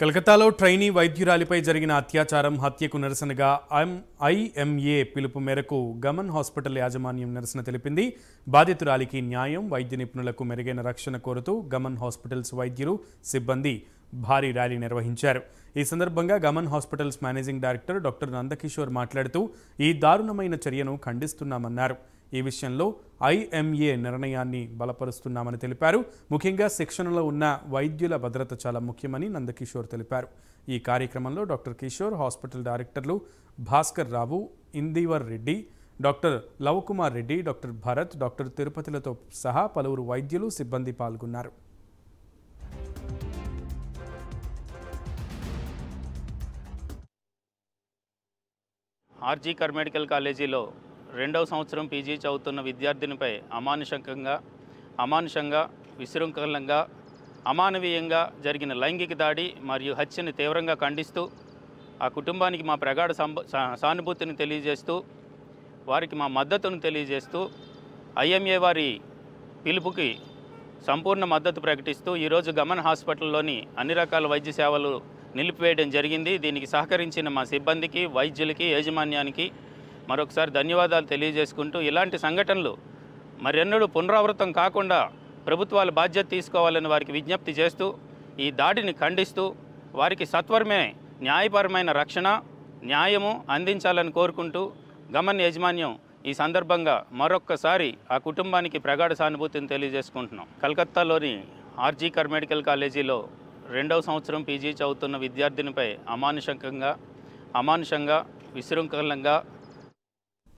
కలకత్తాలో ట్రైనీ వైద్యురాలిపై జరిగిన అత్యాచారం హత్యకు నిరసనగా ఐఎంఏ పిలుపు మేరకు గమన్ హాస్పిటల్ యాజమాన్యం నిరసన తెలిపింది బాధితురాలికి న్యాయం వైద్య నిపుణులకు మెరుగైన రక్షణ కోరుతూ గమన్ హాస్పిటల్స్ వైద్యులు సిబ్బంది భారీ ర్యాలీ నిర్వహించారు ఈ సందర్భంగా Gaman hospitals managing director doctor Nandakishore మాట్లాడుతూ ఈ దారుణమైన చర్యను ఖండిస్తున్నామన్నారు ఈ విషయంలో ఐఎంఏ నిర్ణయాన్ని బలపరుస్తున్నామని తెలిపారు ముఖ్యంగా శిక్షణలో ఉన్న వైద్యుల భద్రత చాలా ముఖ్యమని నందకిషోర్ తెలిపారు ఈ కార్యక్రమంలో డాక్టర్ కిషోర్ హాస్పిటల్ డైరెక్టర్లు Bhaskar Rao Indivar Reddy doctor Lavakumar Reddy doctor Bharat doctor తిరుపతిలతో సహా పలువురు వైద్యులు సిబ్బంది పాల్గొన్నారు ఆర్జీకర్ మెడికల్ కాలేజీలో రెండవ సంవత్సరం పీజీ చదువుతున్న విద్యార్థినిపై అమానుషంకంగా అమానుషంగా విశృంఖలంగా అమానవీయంగా జరిగిన లైంగిక దాడి మరియు హత్యని తీవ్రంగా ఖండిస్తూ ఆ కుటుంబానికి మా ప్రగాఢ సానుభూతిని తెలియజేస్తూ వారికి మా మద్దతును తెలియజేస్తూ ఐఎంఏ వారి పిలుపుకి సంపూర్ణ మద్దతు ప్రకటిస్తూ ఈరోజు గమన్ హాస్పిటల్లోని అన్ని రకాల వైద్య సేవలు నిలిపివేయడం జరిగింది దీనికి సహకరించిన మా సిబ్బందికి వైద్యులకి యాజమాన్యానికి మరొకసారి ధన్యవాదాలు తెలియజేసుకుంటూ ఇలాంటి సంఘటనలు మరెన్నడూ పునరావృతం కాకుండా ప్రభుత్వాలు బాధ్యత తీసుకోవాలని వారికి విజ్ఞప్తి చేస్తూ ఈ దాడిని ఖండిస్తూ వారికి సత్వరమే న్యాయపరమైన రక్షణ న్యాయము అందించాలని కోరుకుంటూ గమన్ యాజమాన్యం ఈ సందర్భంగా మరొక్కసారి ఆ కుటుంబానికి ప్రగాఢ సానుభూతిని తెలియజేసుకుంటున్నాం కలకత్తాలోని ఆర్జీకర్ మెడికల్ కాలేజీలో రెండవ సంవత్సరం పీజీ చదువుతున్న విద్యార్థినిపై అమానుషంకంగా అమానుషంగా విశృంఖలంగా